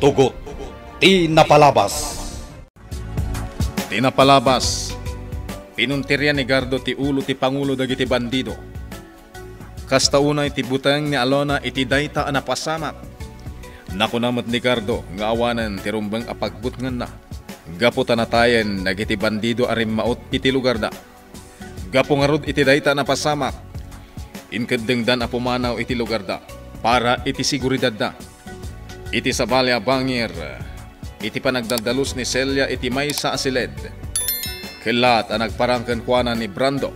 tugot. Tinapalabas. Tinapalabas. Pinuntirya ni Gardo ti ulo ti Pangulo dagiti bandido. Kastauna iti ti butang ni Alona iti dayta anapasamat. Nakunamat ni Gardo nga awanan ti rumbang apagbut nga na. Gaputa na tayen nagiti bandido arim maot iti lugar da. Gapo nga iti dayta anapasamat. Inkadeng dan apumanaw iti lugar da para iti siguridad da Iti sa sabalya bangir, iti panagdaldalus ni Celia iti may sa asiled. Kilat ang nagparangkan kuana ni Brando.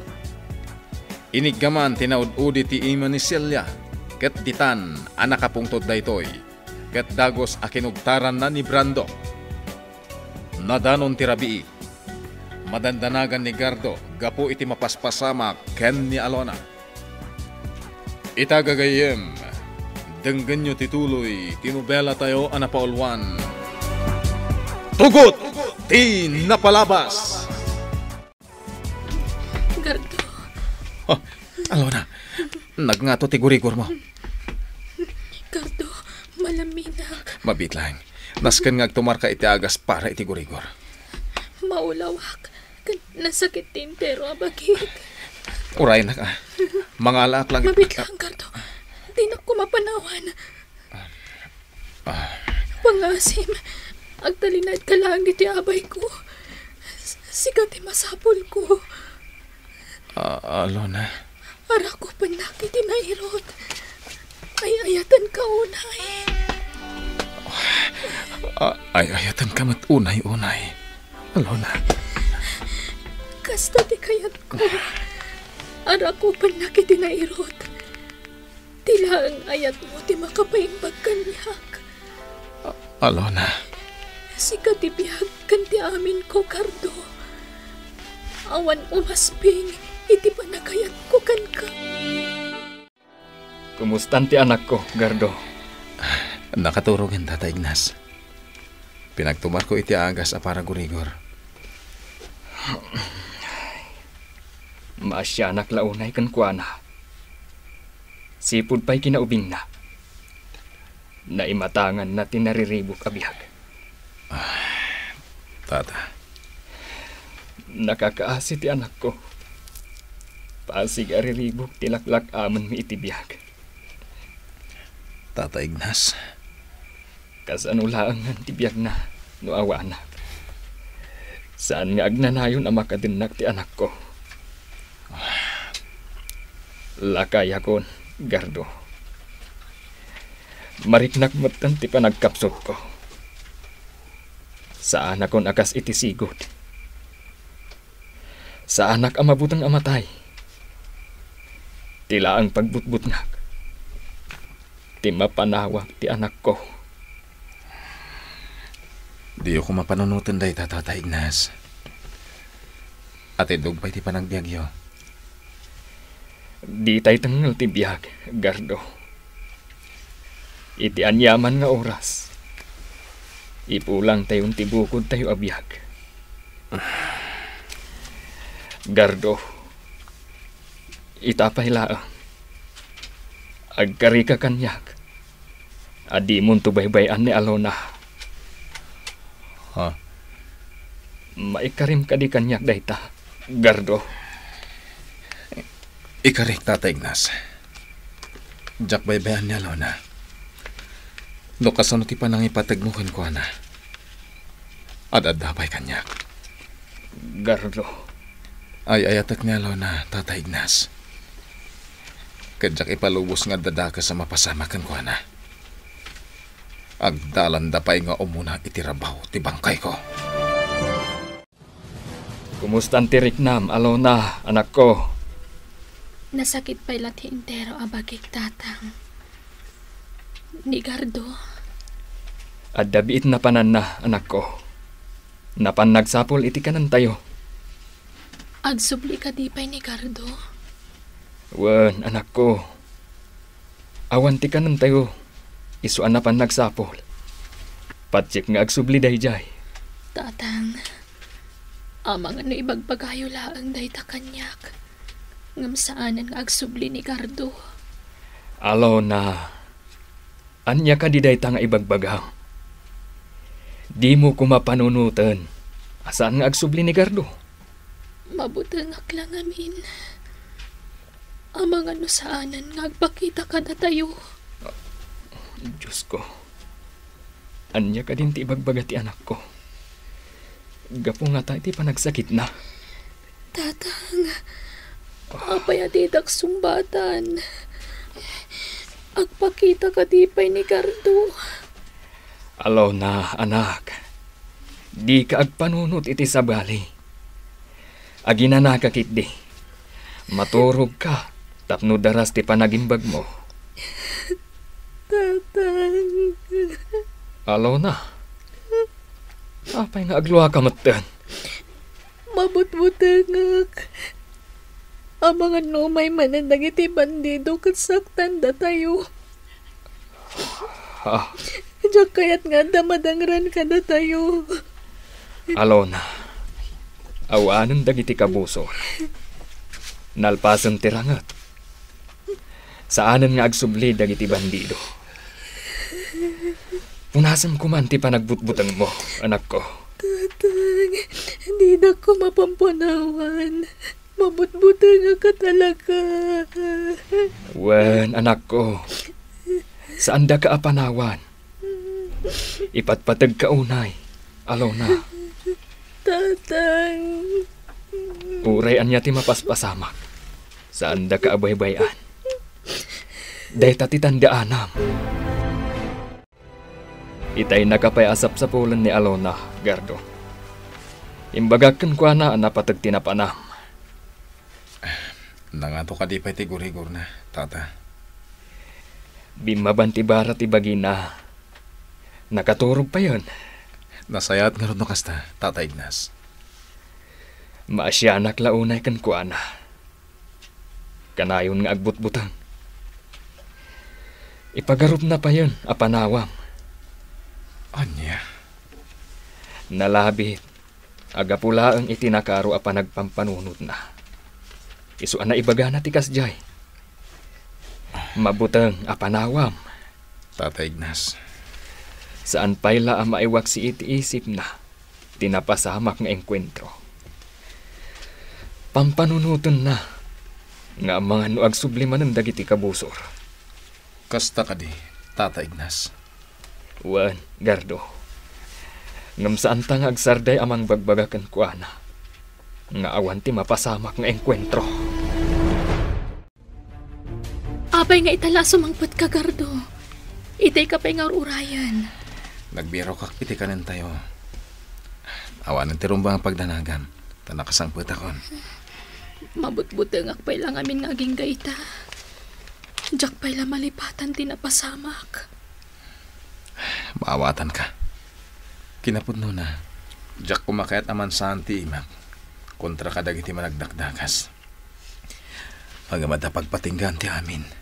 Inigaman tinaududi ti ima ni Celia, ket ditan ang nakapungtod daytoy, ket dagos akinugtaran na ni Brando. Nadanon ti rabii, madandanagan ni Gardo, gapo iti mapaspasama ken ni Alona. Itagagayem, Denggan nyo tituloy, tinubela tayo anapaulwan. Tugot! Di napalabas! Gardo. Oh, Alona, nagngato ti gurigor mo. Gardo, malamina. Mabit lang. Naskan nga tumarka iti agas para iti gurigor. Maulawak. Nasakit din pero abagik. Uray na ka. Mga alak lang. Mabit lang, Gardo. Di na ko mapanawan. Pangasim, ah. agtalinad ka lang dito abay ko. Sigati masapol ko. Uh, ah, Alona. Ara ko panlaki di na irot. Ay ayatan ka unay. Uh, ay ayatan ka mat unay-unay. Alona. Kasta di kayat ko. Ara ko panlaki di na irot. Tila ang ayat mo ti makapaing pagkanyak. Alona. Sika ti biyag kan ti amin ko, Cardo. Awan umasping, iti panagayat ko kan ka. Kumustan ti anak ko, Gardo? Nakaturog ang Tata Ignas. Pinagtumar ko iti agas a para gurigor. Maasya anak launay kan kuana. Sipod pa'y kinaubing na. Naimatangan na tinariribok abihag. Ah, tata. Nakakaasi ti anak ko. Pasig ariribok tilaklak aman mi itibiyag. Tata Ignas. Kasanulaan ng tibiyag na nuawa na. Saan nga agnanayon ang makadinak ti anak ko? Ah. Lakay akon. Gardo. Mariknak matan ti panagkapsot ko. Saan akon akas iti sigod? Sa anak amabutang amatay. Tila ang pagbutbutnak. Ti mapanawag ti anak ko. Di ako mapananutan day tatatay Ignas. At idog pa'y ti panagbiagyo. Di tay ti tibiyag, Gardo. Iti anyaman nga oras. Ipulang tayong tibukod tayo abiyag. Gardo, itapay laang. Agkari ka kanyak. Adi mong tubaybayan ni Alona. Ha? Huh? Maikarim ka di kanyak dayta, Gardo. Gardo. Ikarek, Tata Ignas. Jack baybayan niya, Lona. Dokas ano ti panang ipatagmuhin ko, ana. Adadabay kanyak. Garlo. Ay ayatak niya, Lona, Tata Ignas. Kadyak ipalubos nga dadaka sa mapasamakan ko, ana. da pa'y nga umuna itirabaw ti bangkay ko. Kumusta ang tirik Alona, anak ko? Nasakit pa'y lati intero abagik tatang. Ni Gardo. Adabiit na panan na, anak ko. Napan nagsapol iti kanan tayo. subli ka di pa'y ni Gardo. Wan, anak ko. Awan ti kanan tayo. Isu na pan nagsapol. Patsik nga agsubli dayjay. Tatang, amang ano ibagbagayo laang day takanyak. kanyak ngam saanan nga agsubli ni Gardo. Alaw na, anya ka diday nga ibagbagaw. Di mo kumapanunutan, asaan nga agsubli ni Gardo? Mabutang amin. Amang ano saanan nga agpakita ka na tayo. Diyos ko, anya ka din ti ti anak ko. Gapo nga ta iti panagsakit na. Tatang, Apay adidak sumbatan. Agpakita ka di pa'y ni Gardo. Alaw na, anak. Di ka agpanunot iti sabali. Agina na di. Maturog ka. Tapno daras ti panagimbag mo. Tatang. Alaw na. Apay nga agluwa ka matan. Mabutbutang ak. Ang mga numay manan dagiti bandido kat saktan da tayo. Ah. Diyak kayat nga damadangran ka da tayo. Alona, awanan dagiti kabuso. Nalpasan tirangat. Saanan nga agsubli dagiti bandido. Punasan ko man ti panagbutbutang mo, anak ko. Tatang, hindi na ko mapampunawan. Mabutbutan ka talaga. Wen, anak ko. Saan da ka apanawan? Ipatpatag ka unay. Alaw na. Tatang. Uray anya ti mapaspasamak. Saan da ka abaybayan? Dahi anam. Itay asap sa pulan ni Alona, Gardo. Imbagakan ko na napatag tinapanam. Nangato ka di pa iti gurigor na, tata. Bimabantibarat ibagina. Nakaturog pa yon. Nasayat nga rin no kasta, tata Ignas. Maasyanak launay kan kuana. Kanayon nga agbutbutang. Ipagarup na pa yon, apanawam. Anya? Nalabi, agapula ang itinakaro apanagpampanunod na. Isu na ibagana ti kasjay. Mabutang apanawam. Tatay Ignas. Saan payla ang maiwak si itiisip na tinapasamak nga engkwentro. Pampanunuton na nga mga nuag subliman ng dagiti kabusor. Kasta ka di, Tata Ignas. Wan, Gardo. Ngam saan tangag sarday amang bagbagakan kuana. Nga awan ti mapasamak nga engkwentro. Apay nga itala sumangpat ka, Gardo. Itay ka nga urayan. Nagbiro ka, piti ka tayo. Awanan ti rumba ang pagdanagan. Tanakasangput akon. Mabutbuti nga pa'y lang amin nga aging gaita. Diyak pa'y lang malipatan tinapasamak. Maawatan ka. Kinapod no na. Diyak kumakayat aman santi, imak. Kontra ka dagiti managdakdakas. Pagamada pagpatinggan ti amin.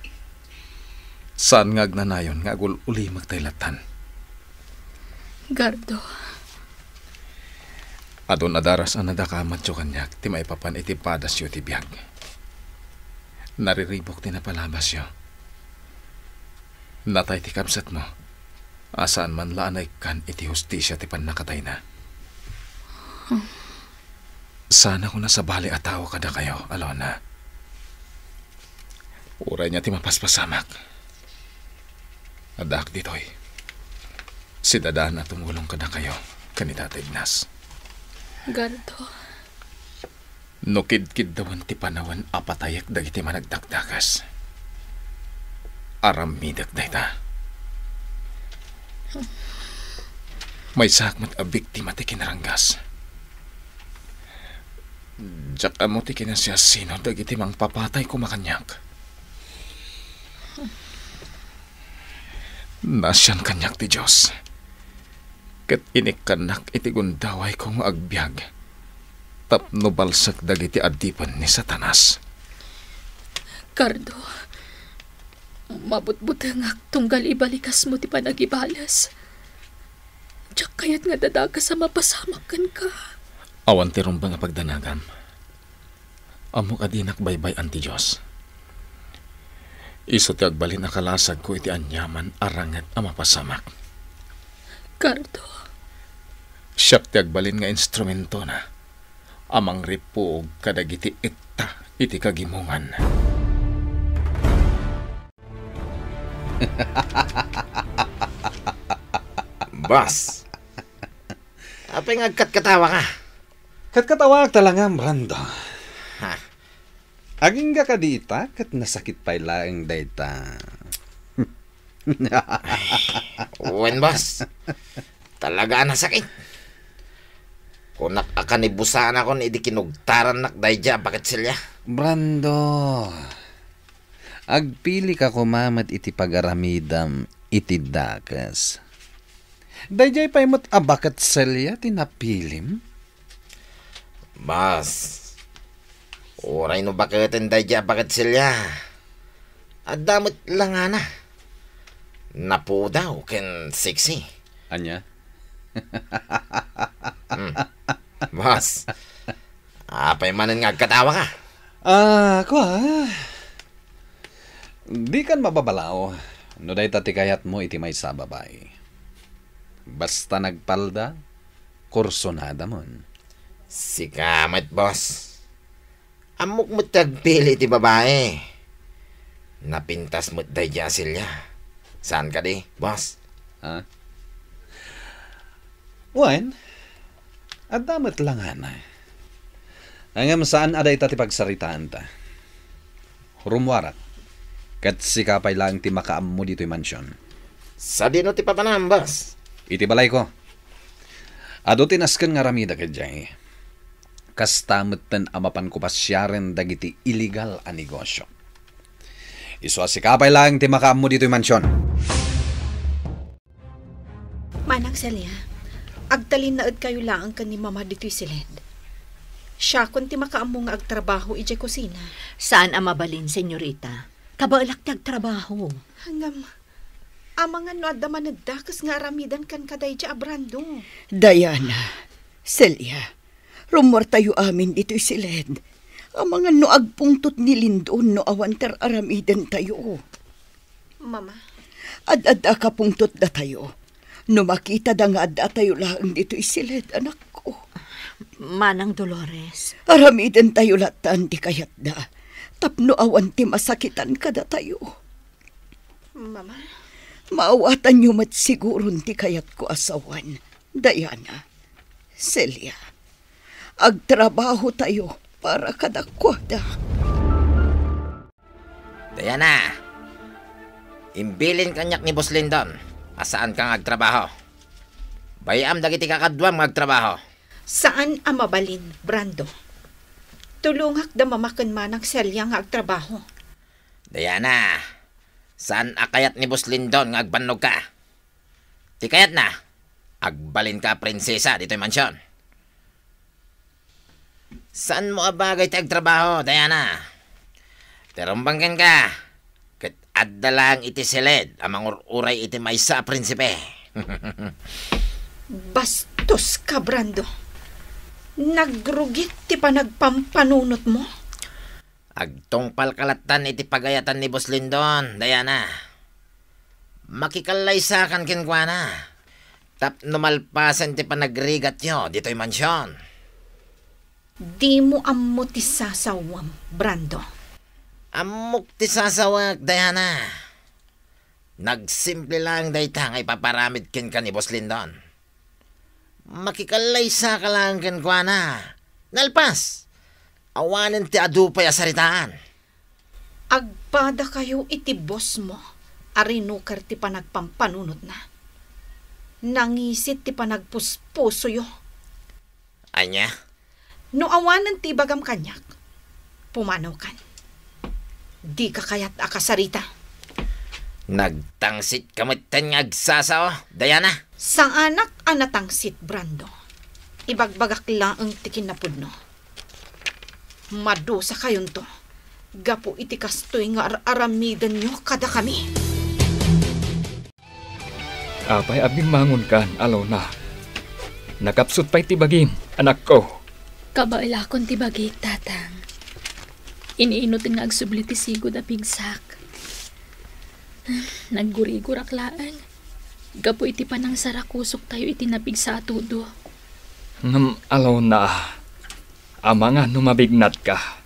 Saan nga agnanayon nga agul uli magtaylatan? Gardo. Adon adaras ang nadakamat yo kanyak, ti maipapan iti padas yo ti biyag. Nariribok ti napalabas yo. Natay ti kamsat mo. Asaan man laanay kan iti hustisya ti panakatay na. Sana ko nasabali atawa kada kayo, Alona. Uray niya ti mapaspasamak. Adak ditoy. Si Dadan na tumulong ka na kayo, kanidata Ignas. Ganto. Nukidkid dawan ti panawan apatayak dagiti managdagdagas. Aramidak dayta. May sakmat a biktima ti kinaranggas. Diyak amo ti kinasya sino dagiti mang papatay kumakanyak. Nasyan kanyak ti Diyos. Kat inikanak iti gundaway kong agbyag. Tapno balsak dagiti adipan ni Satanas. Cardo, mabutbut nga tunggal ibalikas mo ti panagibalas. Diyak kayat nga dadaga sa mapasamakan ka. Awan ti rumba pagdanagan. Amok adinak baybay anti Diyos. Diyos isa ti agbalin akalasag ko iti anyaman arangat a mapasamak. Cardo. Siya ti agbalin nga instrumento na. Amang ripuog kadagiti itta iti kagimungan. Bas! Apay nga katkatawa ka. Katkatawa ka talaga, Brando. Aging gakadita, kat nasakit pa ilaing data. Uwen, boss. Talaga nasakit. Kung nakaka ni Busan ako, hindi kinugtaran nak dayja, bakit sila? Brando, agpili ka kumamat iti pagaramidam iti dakas. Dayjay pa imot abakat ah, selya tinapilim? Bas, Uray no baketin dayja bakat silya. At damot lang ana. Napo daw ken sexy. Anya? hmm. Boss, apay manan nga katawa ka. Ah, uh, ko ah. Di kan mababalaw. No day tatikayat mo iti may sa babae. Basta nagpalda, kursonada mon. Sikamat, boss. Amok mo tagpili ti babae. Napintas mo daya sila. Saan ka di, boss? Ha? Huh? Wan, adamat lang ana. Angam saan aday ta ti pagsaritaan ta. Rumwarat. Kat sikapay lang ti makaam mo dito'y mansyon. Sa dino ti papanambas. Itibalay ko. Ado tinaskan nga ramida ka dyan eh kastamot ten amapan ko pasyaren dagiti illegal a negosyo. Iso asikapay lang ti makaam mo dito'y mansyon. Manang Celia, agtalin naad kayo lang ang ni mama dito'y silend. Siya kun ti makaam mo nga agtrabaho ijay kusina. Saan ang mabalin, senyorita? Kabaalak ti agtrabaho. Hangam, amangan no adda manadda kas nga aramidan kan kaday abrando. Diana, Celia, Rumor tayo amin dito'y si Led. Ang mga nuag pungtot ni Lindon no awanter aramiden tayo. Mama? Ad-ada ka pungtot da tayo. No makita da nga ada tayo lang dito'y si Led, anak ko. Manang Dolores. Aramiden tayo latan di kayat da. Tapno awan ti masakitan ka da tayo. Mama? Maawatan niyo mat ti kayat ko asawan. Diana. Celia agtrabaho tayo para kadakwada. Diana, imbilin kanyak ni Boss Lindon, asaan kang agtrabaho? Bayam dagiti kakadwam agtrabaho. Saan mabalin, Brando? Tulungak da mamakan man ang selya nga agtrabaho. Diana, saan akayat ni Boss Lindon nga agbannog ka? Tikayat na, agbalin ka prinsesa dito'y mansyon. Saan mo abagay trabaho, Diana? Terumbanggan ka. Kat adda lang iti silid, amang uray iti maysa, prinsipe. Bastos ka, Brando. Nagrugit ti panagpampanunot mo. Agtong palkalatan iti pagayatan ni Boss Lindon, Diana. Makikalay sa akin kinkwana. Tap numalpasan ti panagrigat nyo, dito'y mansyon. Di mo ammo Brando. Amok ti Diana. Nagsimple lang dayta ngay paparamid kin ka ni Boss Lindon. Makikalay sa ka lang kin kwa na. Nalpas! Awanin ti adupay asaritaan. Agpada kayo iti boss mo. Arinukar ti panagpampanunot na. Nangisit ti panagpuspuso yo. Anya? no awan ng tibagam kanyak, pumanaw kan. Di ka kaya't akasarita. Nagtangsit kamitan nga agsasaw, Diana. Sa anak natangsit, Brando. Ibagbagak lang ang tikin na pudno. Madusa kayon to. Gapo itikas to'y nga araramidan nyo kada kami. Apay abing mangon kan, alaw na. Nakapsut pa'y tibagin, anak ko. Kabaila kon ti bagik tatang. Iniinot nga agsubli ti sigod a pigsak. Naggurigur aklaan. Gapo iti panang sarakusok tayo iti napig sa atudo. Nam alaw na. Ama nga numabignat ka.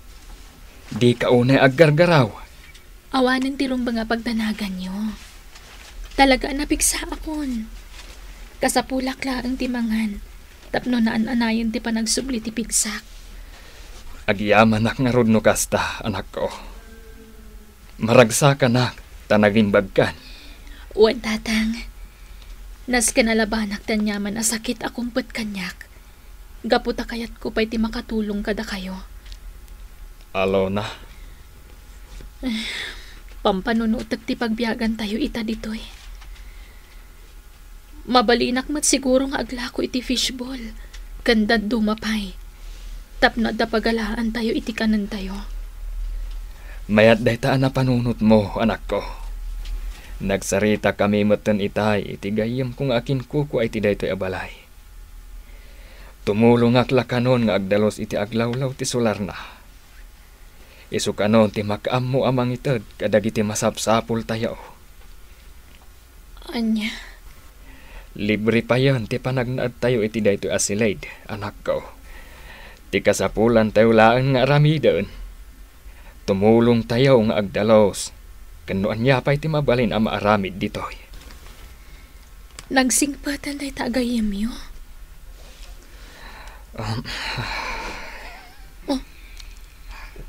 Di ka unay aggargaraw. Awanan ti rumba pagdanagan nyo. Talaga napigsa akon. Kasapulak laang timangan. mangan Tapno na ananayon ti panagsubli ti pigsak. Agiyaman nak nga no kasta, anak ko. Maragsa ka na, tanagin bagkan. Uwan tatang, nas kanalabanak tanyaman sakit akong pat kanyak. Gaputa kayat ko pa'y ti makatulong kada kayo. Alo na. Eh, pampanunutak ti pagbiagan tayo ita ditoy. Eh. Mabalinak mat siguro nga agla ko iti fishball. Ganda dumapay. Tapno da pagalaan tayo iti kanan tayo. Mayat daytaan na panunot mo, anak ko. Nagsarita kami matan itay, iti gayam kung akin kuko ay iti daytoy abalay. Tumulong akla kanon nga agdalos iti aglawlaw ti solar na. Isu kanon ti makaam mo amang itad kadag iti masapsapol tayo. Anya... Libre pa yan, ti panagnaad tayo iti dayto asilid, anak ko. Ti kasapulan tayo laan nga aramidon. Tumulong tayo nga agdalos. Kanuan niya pa iti mabalin ang maaramid ditoy. Nagsigpatan tayo tagayem yo. Um, oh,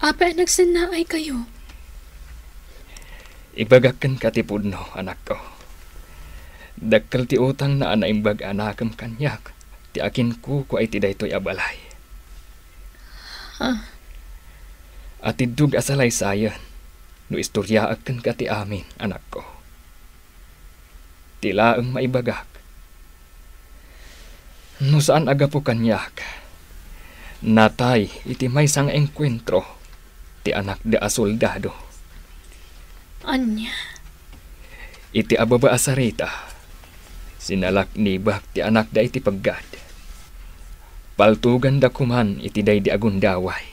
apa nagsanaay kayo? Ibagakan katipod no, anak ko. Dakkel ti utang na anaimbag anakam kanyak. Ti akin ko ko ay ti daytoy abalay. Huh? At idug asalay sayan. No istorya akan ka ti amin, anak ko. Tila ang maibagak. No saan aga po kanyak? Natay iti may sang engkwentro ti anak de asoldado. Anya? Iti ababa asarita. Sinalak ni bakti anak da iti paggad. Paltugan da kuman iti day di agundaway.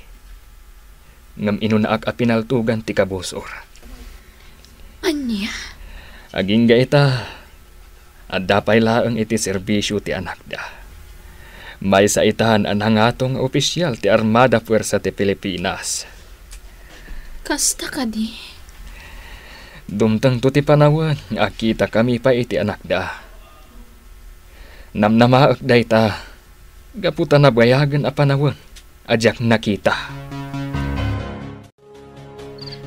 Ngam inunaak a pinaltugan ti kabosor. Anya? Aging ita. at dapay laang iti serbisyo ti anak da. May sa itahan ang hangatong opisyal ti Armada Puersa ti Pilipinas. Kasta ka di. Dumtang to ti panawan, akita kami pa iti anak da Namnamaak day ta, gaputan na bayagan a panawon, ajak nakita.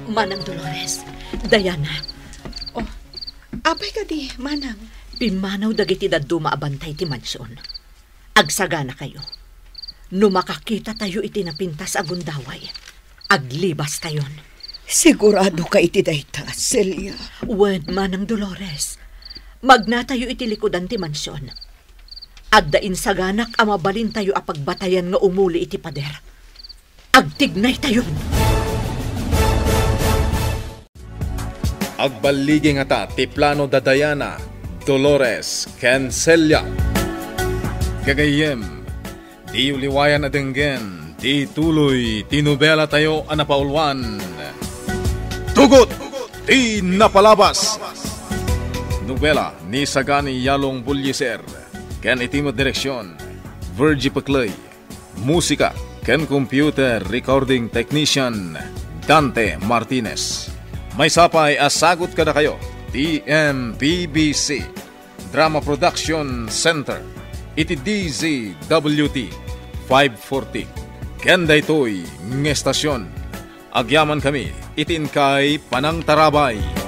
Manang Dolores, Diana. Oh, apay ka di, manang. Pimanaw dagiti daduma abantay ti mansyon. Agsaga na kayo. Numakakita tayo iti napintas agundaway. Aglibas tayon. Sigurado ka iti dayta, Celia. Wen manang Dolores. Magnatayo iti likodan ti mansyon Agdain saganak ama balin tayo apagbatayan nga umuli iti pader. Agtignay tayo. Agbaligi nga ti plano da Diana, Dolores, Cancella. Gagayem, di uliwayan adenggen, di tuloy, tinubela tayo anapaulwan. Tugot, di napalabas. Nobela ni Sagani Yalong Bulyeser ken itimot direksyon, Virgie Pacloy, musika, ken computer recording technician, Dante Martinez. May sapay asagot ka na kayo, TMPBC, Drama Production Center, iti DZWT 540. Ken daytoy ng estasyon. Agyaman kami itin kay Panang Tarabay.